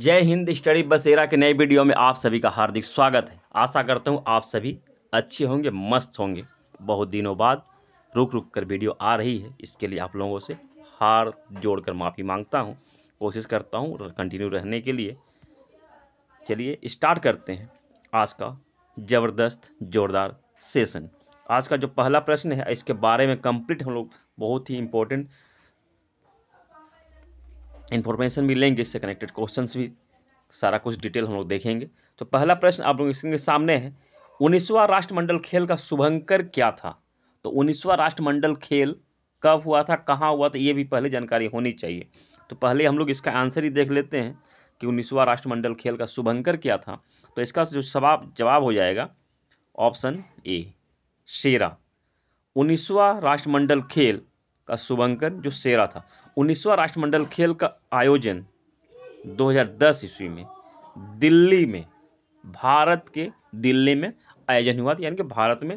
जय हिंद स्टडी बसेरा के नए वीडियो में आप सभी का हार्दिक स्वागत है आशा करता हूँ आप सभी अच्छे होंगे मस्त होंगे बहुत दिनों बाद रुक रुक कर वीडियो आ रही है इसके लिए आप लोगों से हार जोड़ कर माफ़ी मांगता हूँ कोशिश करता हूँ कंटिन्यू रहने के लिए चलिए स्टार्ट करते हैं आज का ज़बरदस्त जोरदार सेशन आज का जो पहला प्रश्न है इसके बारे में कंप्लीट हम लोग बहुत ही इम्पोर्टेंट इन्फॉर्मेशन भी लेंगे इससे कनेक्टेड क्वेश्चन भी सारा कुछ डिटेल हम लोग देखेंगे तो पहला प्रश्न आप लोग इसके सामने है उन्नीसवा राष्ट्रमंडल खेल का शुभंकर क्या था तो उन्नीसवा राष्ट्रमंडल खेल कब हुआ था कहाँ हुआ था ये भी पहले जानकारी होनी चाहिए तो पहले हम लोग इसका आंसर ही देख लेते हैं कि उन्नीसवा राष्ट्रमंडल खेल का शुभंकर क्या था तो इसका जो सवाब जवाब हो जाएगा ऑप्शन ए शेरा उन्नीसवा राष्ट्रमंडल खेल का शुभंकर जो सेरा था उन्नीसवा राष्ट्रमंडल खेल का आयोजन 2010 ईस्वी में दिल्ली में भारत के दिल्ली में आयोजन हुआ था यानी कि भारत में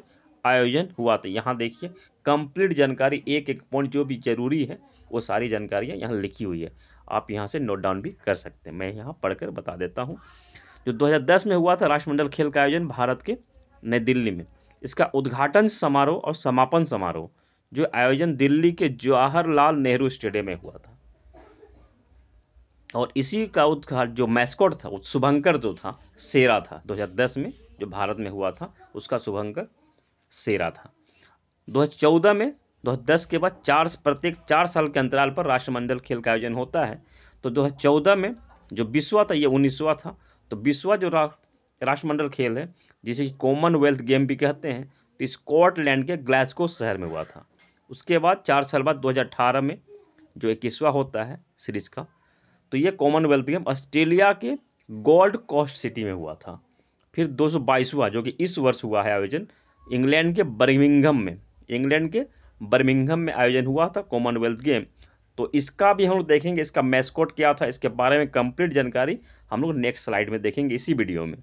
आयोजन हुआ था यहाँ देखिए कंप्लीट जानकारी एक एक पॉइंट जो भी जरूरी है वो सारी जानकारियाँ यहाँ लिखी हुई है आप यहाँ से नोट डाउन भी कर सकते हैं मैं यहाँ पढ़कर बता देता हूँ जो 2010 में हुआ था राष्ट्रमंडल खेल का आयोजन भारत के नई दिल्ली में इसका उद्घाटन समारोह और समापन समारोह जो आयोजन दिल्ली के जवाहरलाल नेहरू स्टेडियम में हुआ था और इसी का उद्घाटन जो मैस्कॉट था शुभंकर जो था सेरा था 2010 में जो भारत में हुआ था उसका शुभंकर सेरा था 2014 में 2010 के बाद चार प्रत्येक चार साल के अंतराल पर राष्ट्रमंडल खेल का आयोजन होता है तो दो में जो बीसवा था ये उन्नीसवा था तो बीसवा जो राष्ट्रमंडल खेल है जिसे कॉमनवेल्थ गेम भी कहते हैं तो स्कॉटलैंड के ग्लास्को शहर में हुआ था उसके बाद चार साल बाद 2018 में जो इक्कीसवा होता है सीरीज़ का तो ये कॉमनवेल्थ गेम ऑस्ट्रेलिया के गोल्ड कोस्ट सिटी में हुआ था फिर दो हुआ जो कि इस वर्ष हुआ है आयोजन इंग्लैंड के बर्मिंगम में इंग्लैंड के बर्मिंगम में आयोजन हुआ था कॉमनवेल्थ गेम तो इसका भी हम लोग देखेंगे इसका मैस्कोट क्या था इसके बारे में कंप्लीट जानकारी हम लोग नेक्स्ट स्लाइड में देखेंगे इसी वीडियो में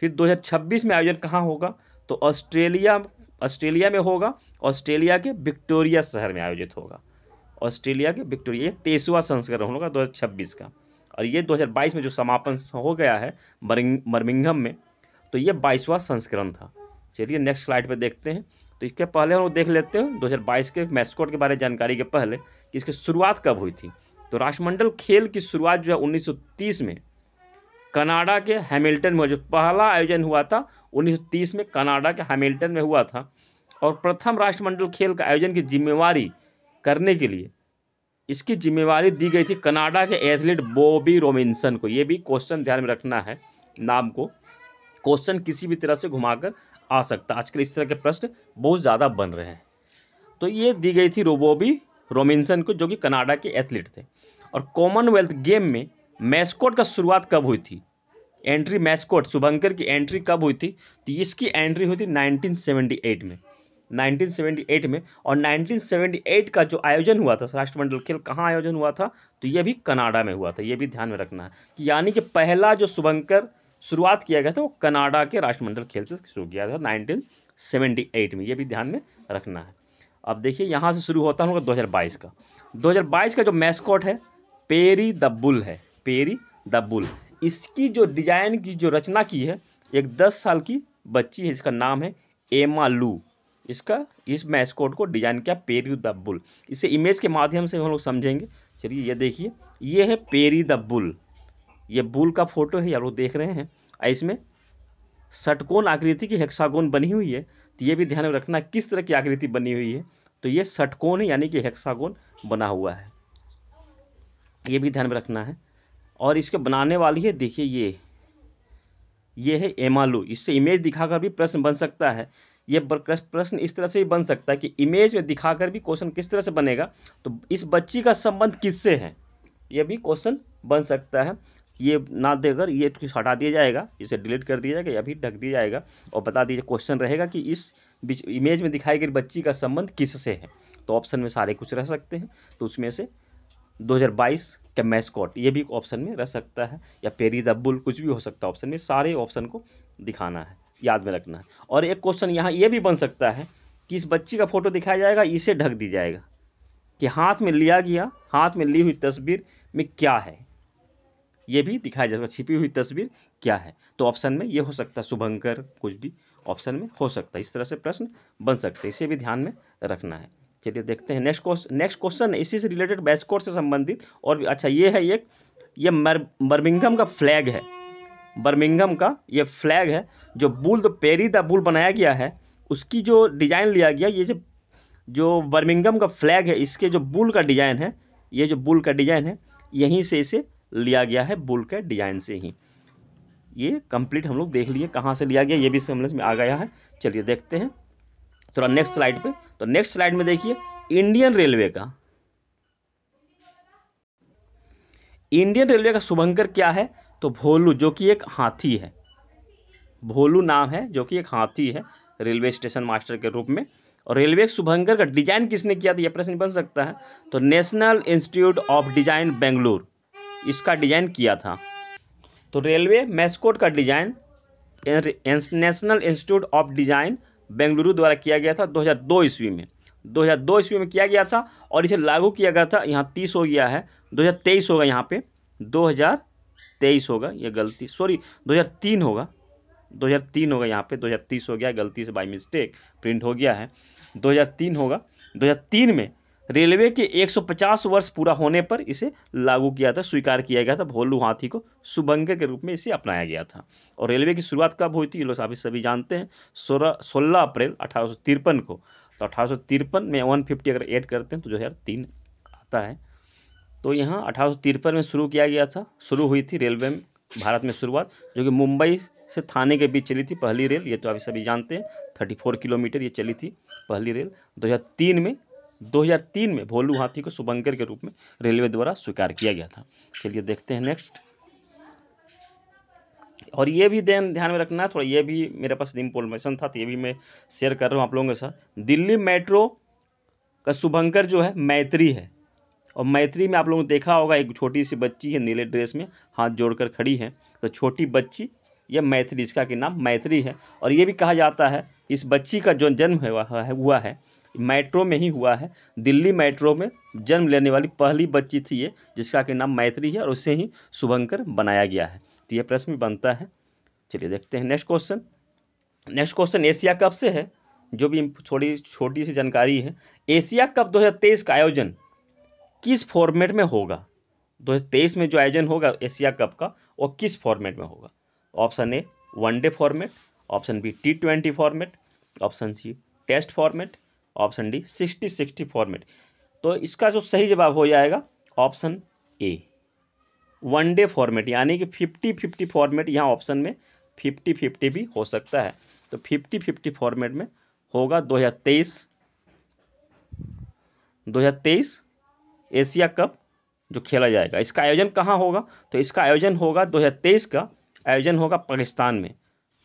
फिर 2026 में आयोजन कहाँ होगा तो ऑस्ट्रेलिया ऑस्ट्रेलिया में होगा ऑस्ट्रेलिया के विक्टोरिया शहर में आयोजित होगा ऑस्ट्रेलिया के विक्टोरिया ये तेईसवा संस्करण होगा दो का और ये 2022 में जो समापन हो गया है बर्मिंगम में तो ये बाईसवां संस्करण था चलिए नेक्स्ट स्लाइड पे देखते हैं तो इसके पहले हम लोग देख लेते हैं 2022 के मैस्कोट के बारे में जानकारी के पहले कि इसकी शुरुआत कब हुई थी तो राष्ट्रमंडल खेल की शुरुआत जो है 1930 में कनाडा के हैमिल्टन में जो पहला आयोजन हुआ था 1930 में कनाडा के हैमिल्टन में हुआ था और प्रथम राष्ट्रमंडल खेल का आयोजन की जिम्मेवारी करने के लिए इसकी जिम्मेवारी दी गई थी कनाडा के एथलीट बॉबी रोमिंसन को ये भी क्वेश्चन ध्यान में रखना है नाम को क्वेश्चन किसी भी तरह से घुमाकर आ सकता आजकल इस तरह के प्रश्न बहुत ज़्यादा बन रहे हैं तो ये दी गई थी रोबोबी रोमिंसन को जो कि कनाडा के एथलीट थे और कॉमनवेल्थ गेम में मैस्कोट का शुरुआत कब हुई थी एंट्री मैस्कोट शुभंकर की एंट्री कब हुई थी तो इसकी एंट्री हुई थी 1978 में 1978 में और 1978 का जो आयोजन हुआ था राष्ट्रमंडल खेल कहाँ आयोजन हुआ था तो ये भी कनाडा में हुआ था ये भी ध्यान में रखना है कि यानी कि पहला जो शुभंकर शुरुआत किया गया था वो कनाडा के राष्ट्रमंडल खेल से शुरू किया था नाइनटीन में ये भी ध्यान में रखना है अब देखिए यहाँ से शुरू होता होगा दो का दो का जो मैस्कॉट है पेरी द बुल है पेरी द बुल इसकी जो डिजाइन की जो रचना की है एक दस साल की बच्ची है इसका नाम है एमा लू इसका इस मैस्कोट को डिजाइन किया पेरी द बुल इसे इमेज के माध्यम से हम लोग समझेंगे चलिए ये देखिए ये है पेरी द बुल ये बुल का फोटो है आप लोग देख रहे हैं इसमें सटकोन आकृति की हेक्सागोन बनी हुई है तो ये भी ध्यान में रखना किस तरह की आकृति बनी हुई है तो ये सटकोन है यानी कि हेक्सागोन बना हुआ है ये भी ध्यान में रखना है और इसके बनाने वाली है देखिए ये ये है एमालू इससे इमेज दिखाकर भी प्रश्न बन सकता है ये प्रश्न इस तरह से भी बन सकता है कि इमेज में दिखाकर भी क्वेश्चन किस तरह से बनेगा तो इस बच्ची का संबंध किससे है ये भी क्वेश्चन बन सकता है ये ना देकर ये कुछ हटा दिया जाएगा इसे डिलीट कर दिया जाएगा या भी ढक दिया जाएगा और बता दीजिए क्वेश्चन रहेगा कि इस इमेज में दिखाई गई बच्ची का संबंध किससे है तो ऑप्शन में सारे कुछ रह सकते हैं तो उसमें से 2022 का मैस्कॉट ये भी ऑप्शन में रह सकता है या पेरी द बुल कुछ भी हो सकता है ऑप्शन में सारे ऑप्शन को दिखाना है याद में रखना है और एक क्वेश्चन यहाँ ये भी बन सकता है कि इस बच्ची का फ़ोटो दिखाया जाएगा इसे ढक दी जाएगा कि हाथ में लिया गया हाथ में ली हुई तस्वीर में क्या है ये भी दिखाया जाएगा छिपी हुई तस्वीर क्या है तो ऑप्शन में ये हो सकता है शुभंकर कुछ भी ऑप्शन में हो सकता है इस तरह से प्रश्न बन सकते हैं इसे भी ध्यान में रखना है चलिए देखते हैं नेक्स्ट क्वेश्चन नेक्स्ट क्वेश्चन इसी से रिलेटेड बैस्कोर से संबंधित और अच्छा ये है एक ये मर बर्मिंगम का फ्लैग है बर्मिंगम का ये फ्लैग है जो bull the Perry the bull बनाया गया है उसकी जो डिज़ाइन लिया गया ये जो जो बर्मिंगम का फ्लैग है इसके जो बुल का डिज़ाइन है ये जो बुल का डिज़ाइन है यहीं से इसे लिया गया है बुल के डिज़ाइन से ही ये कंप्लीट हम लोग देख लिए कहाँ से लिया गया ये भी समझ में आ गया है चलिए देखते हैं थोड़ा नेक्स्ट स्लाइड पे तो नेक्स्ट स्लाइड में देखिए इंडियन रेलवे का इंडियन रेलवे का शुभंकर क्या है तो भोलू जो कि एक हाथी है भोलू नाम है जो कि एक हाथी है रेलवे स्टेशन मास्टर के रूप में और रेलवे शुभंकर का डिजाइन किसने किया था यह प्रश्न बन सकता है तो National Institute of Design Bengaluru इसका डिजाइन किया था तो रेलवे मैस्कोट का design National Institute of Design Bengaluru द्वारा किया गया था 2002 ईस्वी में 2002 ईस्वी में किया गया था और इसे लागू किया गया था यहाँ तीस हो गया है 2023 होगा यहाँ पे 2023 होगा ये गलती सॉरी 2003 होगा 2003 होगा यहाँ पे 2030 हो गया गलती से बाई मिस्टेक प्रिंट हो गया है 2003 होगा 2003 में रेलवे के 150 वर्ष पूरा होने पर इसे लागू किया था स्वीकार किया गया था भोलू हाथी को शुभंकर के रूप में इसे अपनाया गया था और रेलवे की शुरुआत कब हुई थी ये लोग सभी सभी जानते हैं सोलह सोलह अप्रैल अठारह को तो अठारह में वन फिफ्टी अगर एड करते हैं तो दो हज़ार तीन आता है तो यहाँ अठारह में शुरू किया गया था शुरू हुई थी रेलवे भारत में शुरुआत जो कि मुंबई से थाने के बीच चली थी पहली रेल ये तो अभी सभी जानते हैं थर्टी फोर किलोमीटर ये चली थी पहली रेल 2003 में 2003 में भोलू हाथी को शुभंकर के रूप में रेलवे द्वारा स्वीकार किया गया था चलिए देखते हैं नेक्स्ट और ये भी देन ध्यान में रखना है थोड़ा ये भी मेरे पास इंफॉर्मेशन था तो ये भी मैं शेयर कर रहा हूँ आप लोगों के साथ दिल्ली मेट्रो का शुभंकर जो है मैत्री है और मैत्री में आप लोगों ने देखा होगा एक छोटी सी बच्ची है नीले ड्रेस में हाथ जोड़कर खड़ी है तो छोटी बच्ची यह मैत्री इसका कि नाम मैत्री है और ये भी कहा जाता है इस बच्ची का जो जन्म हुआ है हुआ है मेट्रो में ही हुआ है दिल्ली मेट्रो में जन्म लेने वाली पहली बच्ची थी ये जिसका कि नाम मैत्री है और उसे ही शुभंकर बनाया गया है तो ये प्रश्न भी बनता है चलिए देखते हैं next question next question Asia cup से है जो भी थोड़ी छोटी सी जानकारी है एशिया कप दो का आयोजन किस फॉर्मेट में होगा दो में जो आयोजन होगा एशिया कप का वो किस फॉर्मेट में होगा option A one day format option B T twenty format option C test format option D sixty sixty format तो इसका जो सही जवाब हो जाएगा option A one day format यानी कि फिफ्टी फिफ्टी फॉर्मेट यहाँ ऑप्शन में फिफ्टी फिफ्टी भी हो सकता है तो फिफ्टी फिफ्टी फॉर्मेट में होगा दो हज़ार तेईस दो हज़ार तेईस एशिया कप जो खेला जाएगा इसका आयोजन कहाँ होगा तो इसका आयोजन होगा दो हज़ार तेईस का आयोजन होगा पाकिस्तान में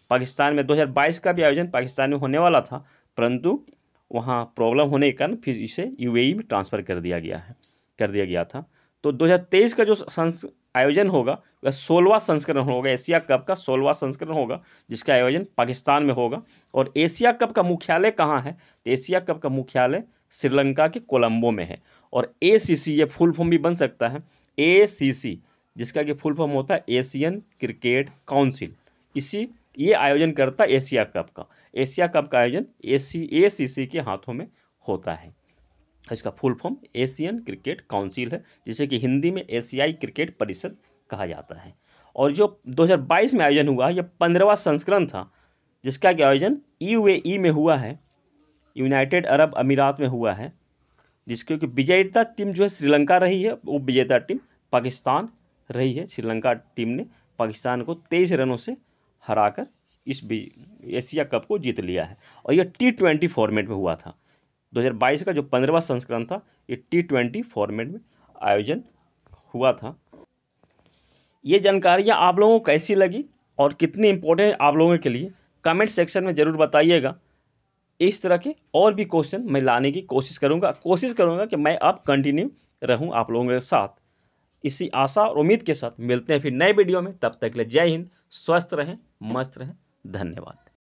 पाकिस्तान में दो हज़ार बाईस का भी आयोजन पाकिस्तान में होने वाला था परंतु वहाँ प्रॉब्लम होने के कारण फिर इसे यूएई e में ट्रांसफ़र कर दिया गया है कर दिया गया था तो 2023 का जो संस आयोजन होगा वह सोलवा संस्करण होगा एशिया कप का सोलवा संस्करण होगा जिसका आयोजन पाकिस्तान में होगा और एशिया कप का मुख्यालय कहाँ है तो एशिया कप का मुख्यालय श्रीलंका के कोलंबो में है और ए ये फुल फॉर्म भी बन सकता है ए जिसका कि फुल फॉर्म होता है एशियन क्रिकेट काउंसिल इसी ये आयोजन करता एशिया कप का एशिया कप का आयोजन ए सी के हाथों में होता है इसका full form Asian Cricket Council है जिसे कि हिंदी में एशियाई क्रिकेट परिषद कहा जाता है और जो 2022 में आयोजन हुआ यह पंद्रहवा संस्करण था जिसका कि आयोजन ई में हुआ है यूनाइटेड अरब अमीरात में हुआ है जिसके कि विजेता टीम जो है श्रीलंका रही है वो विजेता टीम पाकिस्तान रही है श्रीलंका टीम ने पाकिस्तान को तेईस रनों से हराकर इस एशिया कप को जीत लिया है और यह टी ट्वेंटी फॉर्मेट में हुआ था 2022 का जो पंद्रहवा संस्करण था ये टी ट्वेंटी फॉर्मेट में आयोजन हुआ था ये जानकारियाँ आप लोगों को कैसी लगी और कितनी इम्पोर्टेंट आप लोगों के लिए कमेंट सेक्शन में ज़रूर बताइएगा इस तरह के और भी क्वेश्चन मैं लाने की कोशिश करूँगा कोशिश करूँगा कि मैं अब कंटिन्यू रहूँ आप लोगों के साथ इसी आशा और उम्मीद के साथ मिलते हैं फिर नए वीडियो में तब तक के लिए जय हिंद स्वस्थ रहें मस्त रहें धन्यवाद